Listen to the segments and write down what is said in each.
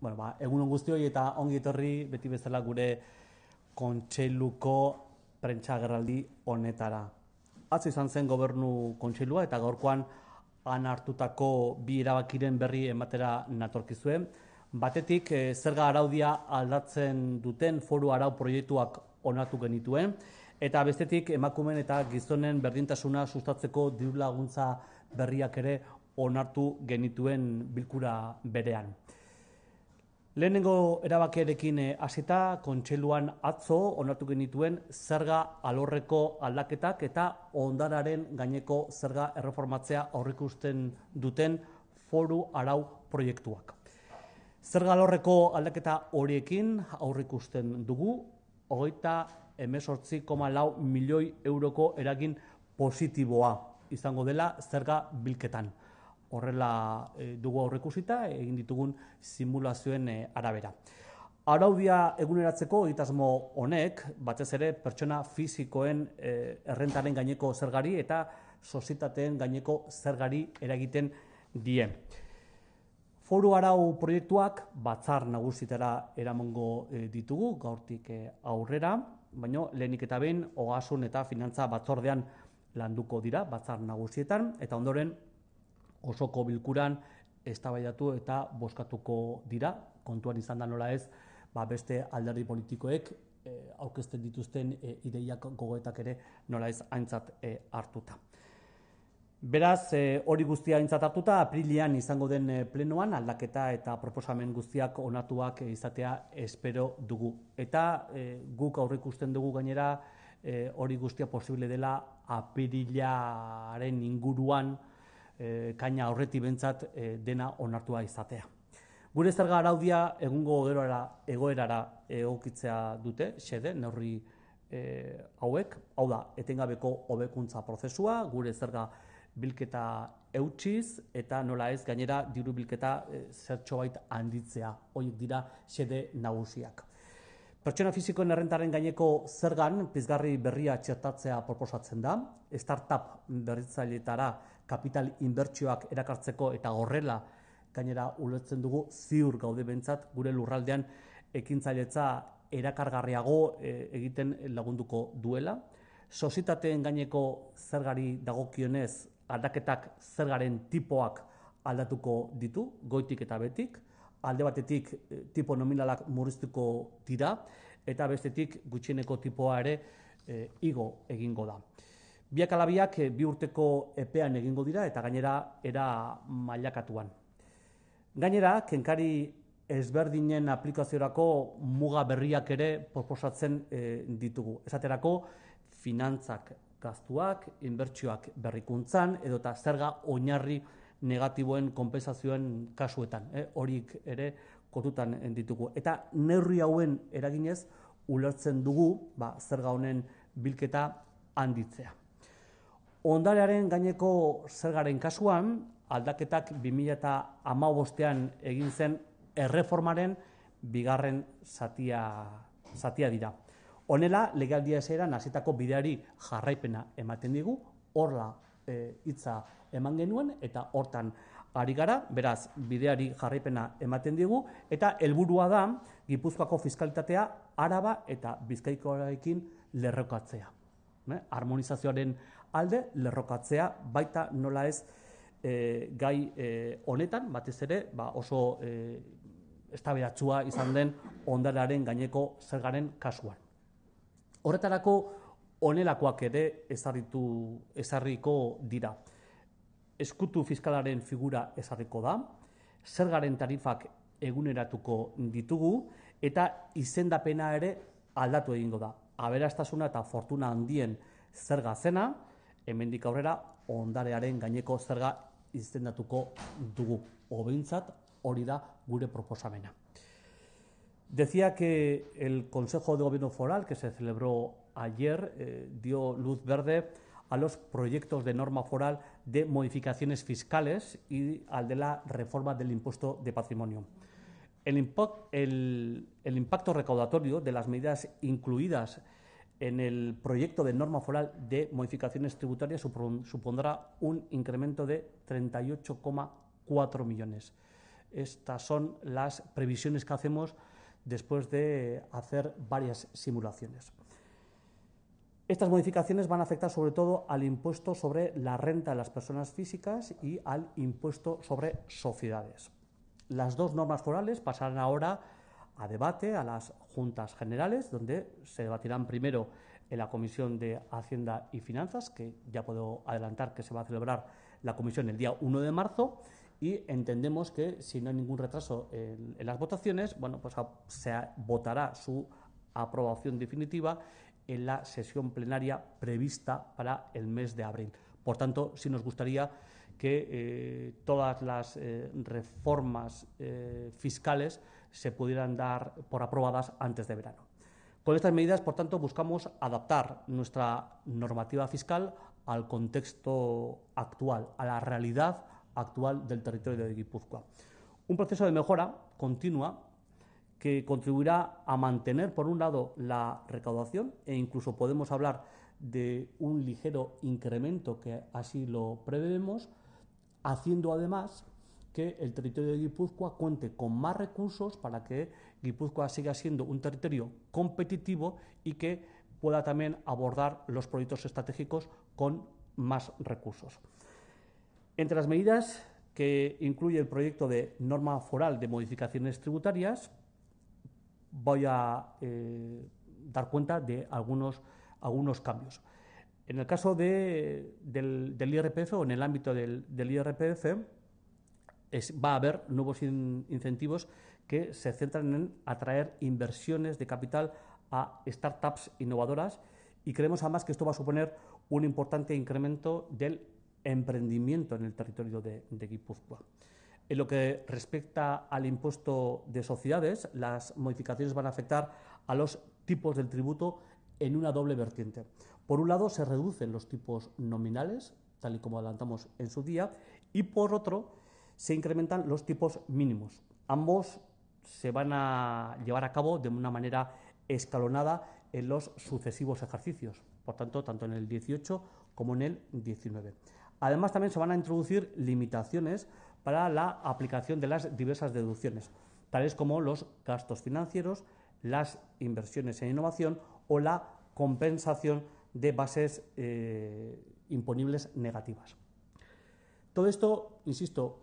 bueno, ba, egun hon guztioi eta ongi etorri beti bezala gure kontseiluko prentsa gerraldi honetara. Atzi izan zen gobernu kontseilua eta gaurkoan han hartutako bi erabakiren berri ematera natorkizue. Batetik, eh, zerga araudia aldatzen duten foru arau proiektuak onartu genituen. Eta bestetik, emakumen eta gizonen berdintasuna sustatzeko dirulaguntza berriak ere onartu genituen bilkura berean. Lehenengo erabakerekin eh, hasita kontseiluan atzo onartu genituen zerga alorreko aldaketak eta ondararen gaineko zerga erreformatzea aurrikusten duten foru arau proiektuak. Zerga alorreko aldaketa horiekin aurrikusten dugu, hogeita emesortzi lau milioi euroko eragin positiboa izango dela zerga bilketan horrela eh, dugu aurrekusita egin ditugun simulazioen eh, arabera. Araudia eguneratzeko egitasmo honek, batez ere pertsona fisikoen eh, errentaren gaineko zergari eta sozietateen gaineko zergari eragiten die. Foru arau proiektuak batzar nagusitara eramango ditugu gaurtik aurrera, baina lehenik eta behin ogasun eta finantza batzordean landuko dira batzar nagusietan eta ondoren osoko bilkuran eztabaidatu eta boskatuko dira, kontuan izan da nola ez, ba beste alderdi politikoek e, dituzten e, ideiak gogoetak ere nola ez aintzat eh, hartuta. Beraz, hori guztia aintzat hartuta, aprilian izango den plenoan aldaketa eta proposamen guztiak onatuak izatea espero dugu. Eta e, guk aurrikusten dugu gainera hori guztia posible dela apirilaren inguruan, Eh, kaina horreti bentsat eh, dena onartua izatea. Gure zerga araudia egungo geroara egoerara egokitzea dute, xede, neurri eh, hauek, hau da, etengabeko hobekuntza prozesua, gure zerga bilketa eutxiz, eta nola ez gainera diru bilketa zertxo baita handitzea, horiek dira xede nagusiak. Pertsona fizikoen errentaren gaineko zergan, pizgarri berria txertatzea proposatzen da, startup up berritzailetara kapital inbertsioak erakartzeko eta horrela gainera ulertzen dugu ziur gaude bentsat gure lurraldean ekintzailetza erakargarriago eh, egiten lagunduko duela. Sozietateen gaineko zergari dagokionez aldaketak zergaren tipoak aldatuko ditu, goitik eta betik, alde batetik eh, tipo nominalak murriztuko dira, eta bestetik gutxieneko tipoa ere eh, igo egingo da. Biak alabiak eh, bi urteko epean egingo dira eta gainera era mailakatuan. Gainera, kenkari ezberdinen aplikaziorako muga berriak ere proposatzen eh, ditugu. Esaterako, finantzak gaztuak, inbertsioak berrikuntzan, edota zerga oinarri negatiboen konpensazioen kasuetan, eh, horik ere kotutan ditugu. Eta neurri hauen eraginez, ulertzen dugu ba, zerga honen bilketa handitzea. Ondarearen gaineko zergaren kasuan, aldaketak 2008an egin zen erreformaren bigarren zatia, zatia dira. Honela, legaldia ezeera nazitako bideari jarraipena ematen digu, horla e, hitza e, eman genuen eta hortan ari gara, beraz, bideari jarraipena ematen digu, eta helburua da, Gipuzkoako fiskaltatea araba eta bizkaikoarekin lerrokatzea. Ne? Harmonizazioaren alde lerrokatzea baita nola ez eh, gai eh, honetan, batez ere ba, oso e, izan den ondararen gaineko zergaren kasuan. Horretarako onelakoak ere ezarritu, ezarriko dira. Eskutu fiskalaren figura ezarriko da, zergaren tarifak eguneratuko ditugu eta izendapena ere aldatu egingo da. Aberastasuna eta fortuna handien zerga zena, hemendik aurrera ondarearen gaineko zerga izendatuko dugu. o hori da gure proposamena. Decía que el Consejo de Gobierno Foral, que se celebró ayer, eh, dio luz verde a los proyectos de norma foral de modificaciones fiscales y al de la reforma del impuesto de patrimonio. El, el impacto recaudatorio de las medidas incluidas en el proyecto de norma foral de modificaciones tributarias supondrá un incremento de 38,4 millones. Estas son las previsiones que hacemos después de hacer varias simulaciones. Estas modificaciones van a afectar sobre todo al impuesto sobre la renta de las personas físicas y al impuesto sobre sociedades. Las dos normas forales pasarán ahora a debate a las juntas generales, donde se debatirán primero en la Comisión de Hacienda y Finanzas, que ya puedo adelantar que se va a celebrar la comisión el día 1 de marzo, y entendemos que si no hay ningún retraso en, las votaciones, bueno, pues se votará su aprobación definitiva en la sesión plenaria prevista para el mes de abril. Por tanto, sí nos gustaría que eh, todas las eh, reformas eh, fiscales se pudieran dar por aprobadas antes de verano. Con estas medidas, por tanto, buscamos adaptar nuestra normativa fiscal al contexto actual, a la realidad actual del territorio de Guipúzcoa. Un proceso de mejora continua que contribuirá a mantener, por un lado, la recaudación e incluso podemos hablar de un ligero incremento que así lo prevemos, haciendo además el territorio de Guipúzcoa cuente con más recursos para que Guipúzcoa siga siendo un territorio competitivo y que pueda también abordar los proyectos estratégicos con más recursos. Entre las medidas que incluye el proyecto de norma foral de modificaciones tributarias, voy a eh, dar cuenta de algunos, algunos cambios. En el caso del, IRPF o en el ámbito del, del IRPF, va a haber nuevos incentivos que se centran en atraer inversiones de capital a startups innovadoras y creemos además que esto va a suponer un importante incremento del emprendimiento en el territorio de, de Guipúzcoa. En lo que respecta al impuesto de sociedades, las modificaciones van a afectar a los tipos del tributo en una doble vertiente. Por un lado, se reducen los tipos nominales, tal y como adelantamos en su día, y por otro, se incrementan los tipos mínimos. Ambos se van a llevar a cabo de una manera escalonada en los sucesivos ejercicios, por tanto, tanto en el 18 como en el 19. Además, también se van a introducir limitaciones para la aplicación de las diversas deducciones, tales como los gastos financieros, las inversiones en innovación o la compensación de bases eh, imponibles negativas. Todo esto, insisto,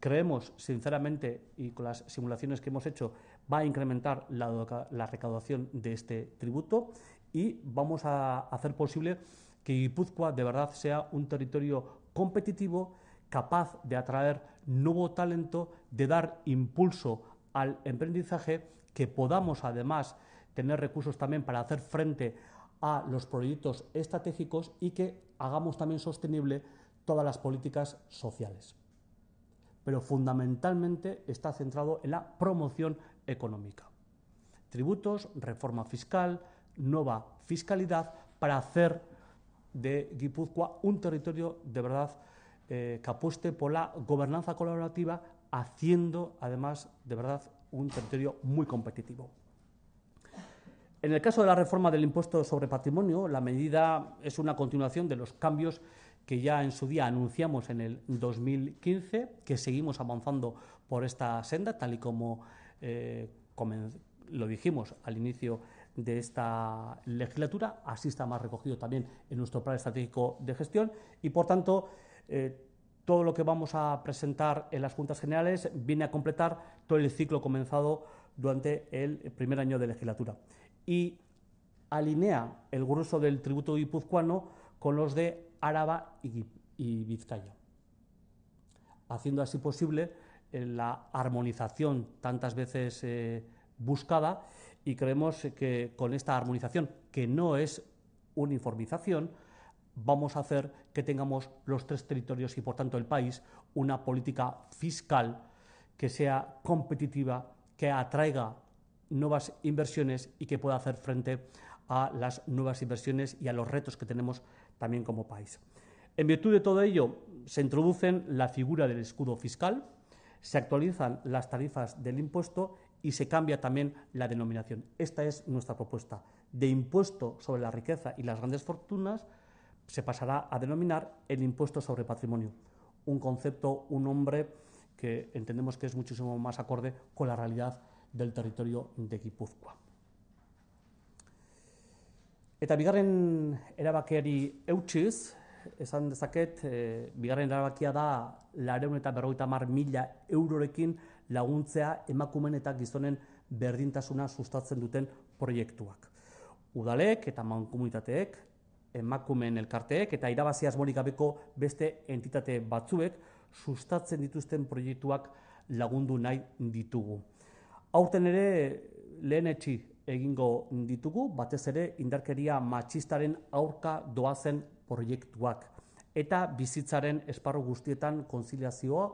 creemos sinceramente y con las simulaciones que hemos hecho va a incrementar la, recaudación de este tributo y vamos a hacer posible que Guipúzcoa de verdad sea un territorio competitivo, capaz de atraer nuevo talento, de dar impulso al emprendizaje, que podamos además tener recursos también para hacer frente a los proyectos estratégicos y que hagamos también sostenible todas las políticas sociales. Pero fundamentalmente está centrado en la promoción económica. Tributos, reforma fiscal, nueva fiscalidad para hacer de Guipúzcoa un territorio de verdad eh, que apueste por la gobernanza colaborativa, haciendo además de verdad un territorio muy competitivo. En el caso de la reforma del impuesto sobre patrimonio, la medida es una continuación de los cambios que ya en su día anunciamos en el 2015, que seguimos avanzando por esta senda, tal y como eh, lo dijimos al inicio de esta legislatura. Así está más recogido también en nuestro plan estratégico de gestión y, por tanto, eh, todo lo que vamos a presentar en las juntas generales viene a completar todo el ciclo comenzado durante el primer año de legislatura y alinea el grueso del tributo guipuzcoano con los de Áraba y, y haciendo así posible eh, la armonización tantas veces eh, buscada y creemos que con esta armonización, que no es uniformización, vamos a hacer que tengamos los tres territorios y por tanto el país una política fiscal que sea competitiva, que atraiga nuevas inversiones y que pueda hacer frente a las nuevas inversiones y a los retos que tenemos también como país. En virtud de todo ello, se introducen la figura del escudo fiscal, se actualizan las tarifas del impuesto y se cambia también la denominación. Esta es nuestra propuesta. De impuesto sobre la riqueza y las grandes fortunas se pasará a denominar el impuesto sobre patrimonio, un concepto, un nombre que entendemos que es muchísimo más acorde con la realidad del territorio de Eta bigarren erabakeari eutxiz, esan dezaket, e, bigarren erabakia da lareun eta berroita mar mila eurorekin laguntzea emakumen eta gizonen berdintasuna sustatzen duten proiektuak. Udalek eta mankomunitateek, emakumen elkarteek eta irabazi asmorik gabeko beste entitate batzuek sustatzen dituzten proiektuak lagundu nahi ditugu aurten ere lehen egingo ditugu, batez ere indarkeria matxistaren aurka doazen proiektuak eta bizitzaren esparru guztietan konziliazioa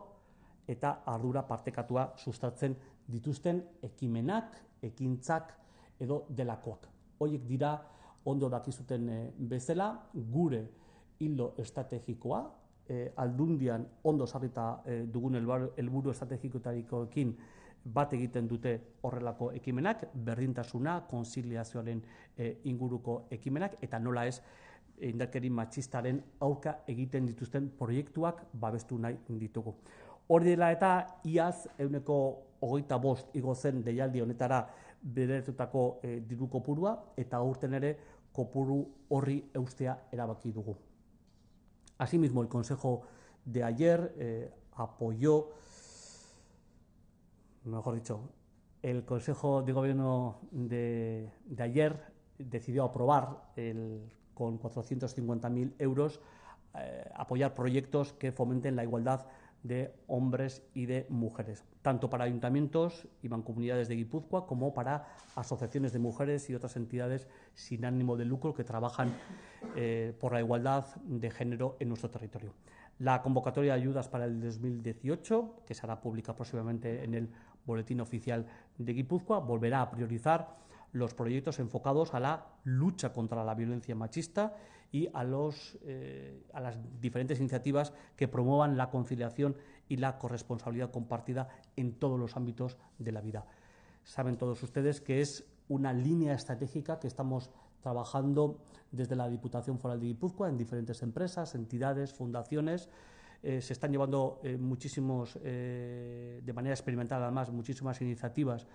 eta ardura partekatua sustatzen dituzten ekimenak, ekintzak edo delakoak. Hoiek dira ondo dakizuten eh, bezala, gure hildo estrategikoa, eh, aldundian ondo sarrita eh, dugun helburu estrategikoetarikoekin bat egiten dute horrelako ekimenak, berdintasuna, konsiliazioaren eh, inguruko ekimenak, eta nola ez, indakeri matxistaren aurka egiten dituzten proiektuak babestu nahi ditugu. Hori dela eta iaz eguneko hogeita bost igozen deialdi honetara bederetutako e, eh, diru kopurua eta aurten ere kopuru horri eustea erabaki dugu. Asimismo, el Consejo de ayer eh, apoyó mejor dicho, el Consejo de Gobierno de, ayer decidió aprobar con 450.000 euros eh, apoyar proyectos que fomenten la igualdad de hombres y de mujeres, tanto para ayuntamientos y mancomunidades de Guipúzcoa como para asociaciones de mujeres y otras entidades sin ánimo de lucro que trabajan eh, por la igualdad de género en nuestro territorio. La convocatoria de ayudas para el 2018, que será pública próximamente en el Boletín Oficial de Guipúzcoa, volverá a priorizar los proyectos enfocados a la lucha contra la violencia machista y a, los, eh, las diferentes iniciativas que promuevan la conciliación y la corresponsabilidad compartida en todos los ámbitos de la vida. Saben todos ustedes que es una línea estratégica que estamos trabajando desde la Diputación Foral de Guipúzcoa en diferentes empresas, entidades, fundaciones eh, se están llevando eh, muchísimos, eh, de manera experimental además, muchísimas iniciativas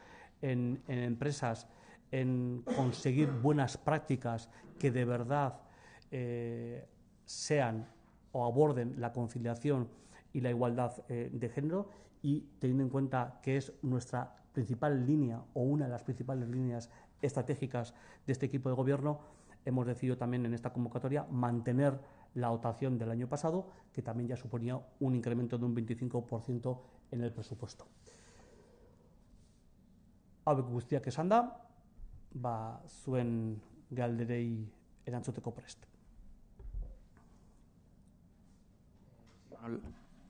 en, en, empresas en conseguir buenas prácticas que de verdad sean o aborden la conciliación y la igualdad de género y teniendo en cuenta que es nuestra principal línea o una de las principales líneas estratégicas de este equipo de gobierno, hemos decidido también en esta convocatoria mantener la dotación del año pasado, que también ya suponía un incremento de un 25% en el presupuesto. Hauek ba,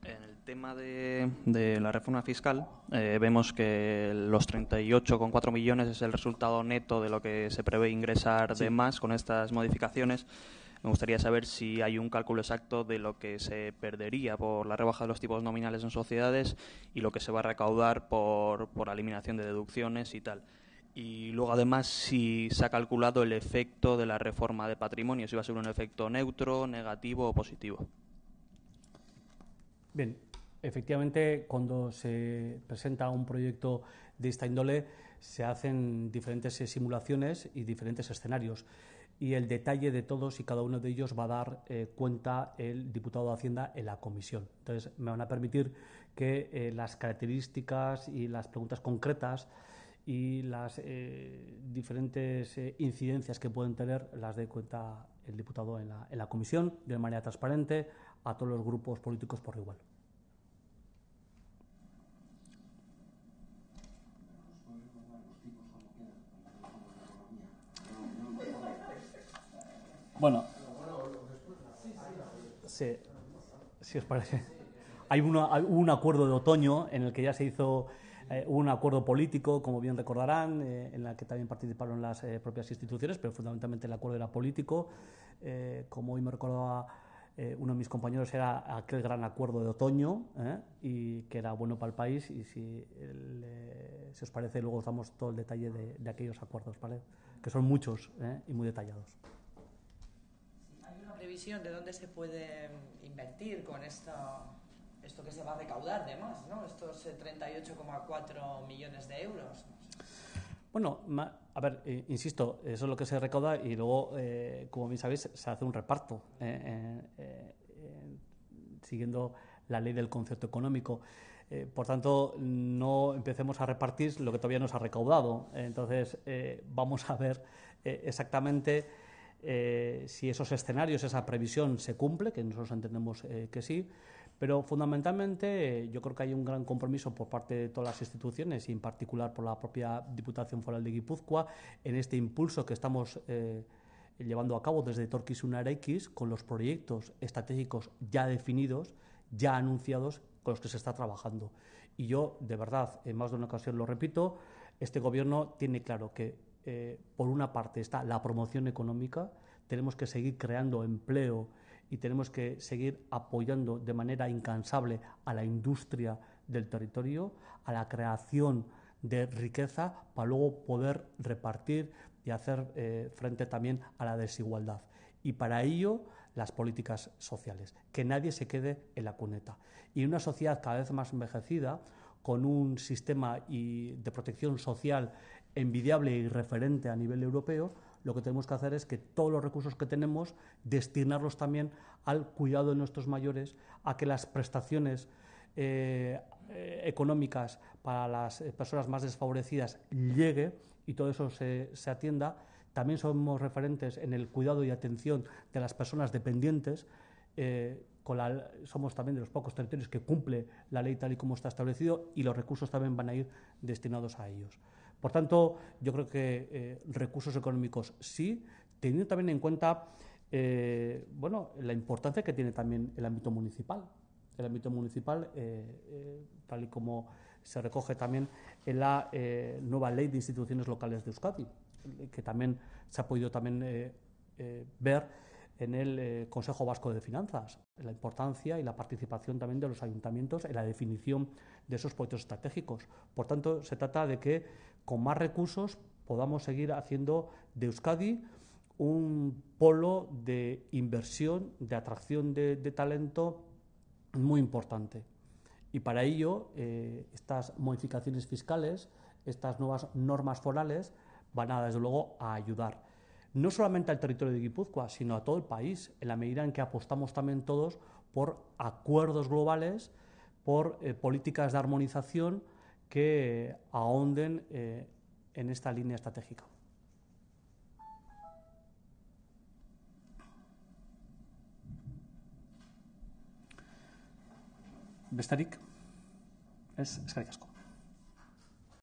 En el tema de, la reforma fiscal, eh, vemos que los 38,4 millones es el resultado neto de lo que se prevé ingresar de más con estas modificaciones. Me gustaría saber si hay un cálculo exacto de lo que se perdería por la rebaja de los tipos nominales en sociedades y lo que se va a recaudar por, la eliminación de deducciones y tal. Y luego, además, si se ha calculado el efecto de la reforma de patrimonio, si va a ser un efecto neutro, negativo o positivo. Bien, efectivamente, cuando se presenta un proyecto de esta índole, se hacen diferentes simulaciones y diferentes escenarios y el detalle de todos y cada uno de ellos va a dar eh, cuenta el diputado de Hacienda en la comisión. Entonces, me van a permitir que eh, las características y las preguntas concretas y las eh, diferentes incidencias que pueden tener las dé cuenta el diputado en la comisión de manera transparente a todos los grupos políticos por igual. Bueno. Sí, si os parece. Hay, un acuerdo de otoño en el que ya se hizo eh, un acuerdo político, como bien recordarán, eh, en la que también participaron las eh, propias instituciones, pero fundamentalmente el acuerdo era político. como hoy me recordaba uno de mis compañeros, era aquel gran acuerdo de otoño y que era bueno para el país. Y si, os parece, luego os damos todo el detalle de, de aquellos acuerdos, ¿vale? que son muchos y muy detallados de dónde se puede invertir con esto, esto que se va a recaudar, además, ¿no? estos 38,4 eh, millones de euros? Bueno, a ver, eh, insisto, eso es lo que se recauda y luego, eh, como bien sabéis, se hace un reparto siguiendo la ley del concepto económico. por tanto, no empecemos a repartir lo que todavía nos ha recaudado. Entonces, vamos a ver exactamente eh, si esos escenarios, esa previsión se cumple, que nosotros entendemos eh, que sí, pero fundamentalmente eh, yo creo que hay un gran compromiso por parte de todas las instituciones y en particular por la propia Diputación Foral de Guipúzcoa en este impulso que estamos llevando a cabo desde Unar X con los proyectos estratégicos ya definidos, ya anunciados, con los que se está trabajando. Y yo, de verdad, en más de una ocasión lo repito, este Gobierno tiene claro que eh, por una parte está la promoción económica, tenemos que seguir creando empleo y tenemos que seguir apoyando de manera incansable a la industria del territorio, a la creación de riqueza para luego poder repartir y hacer eh, frente también a la desigualdad. Y para ello las políticas sociales, que nadie se quede en la cuneta. Y una sociedad cada vez más envejecida, con un sistema de protección social envidiable y referente a nivel europeo, lo que tenemos que hacer es que todos los recursos que tenemos destinarlos también al cuidado de nuestros mayores, a que las prestaciones eh, eh, económicas para las eh, personas más desfavorecidas llegue y todo eso se, atienda. También somos referentes en el cuidado y atención de las personas dependientes. somos también de los pocos territorios que cumple la ley tal y como está establecido y los recursos también van a ir destinados a ellos. Por tanto, yo creo que eh, recursos económicos sí, teniendo también en cuenta eh, bueno, la importancia que tiene también el ámbito municipal. El ámbito municipal, eh, tal y como se recoge también en la nueva ley de instituciones locales de Euskadi, que también se ha podido también ver en el Consejo Vasco de Finanzas, la importancia y la participación también de los ayuntamientos en la definición de esos proyectos estratégicos. Por tanto, se trata de que con más recursos podamos seguir haciendo de Euskadi un polo de inversión, de atracción de, talento muy importante. Y para ello, eh, estas modificaciones fiscales, estas nuevas normas forales, van a, desde luego, a ayudar no solamente al territorio de Guipúzcoa, sino a todo el país, en la medida en que apostamos también todos por acuerdos globales, por eh, políticas de armonización, que ahonden eh, en esta línea estratégica. Bestarik, es es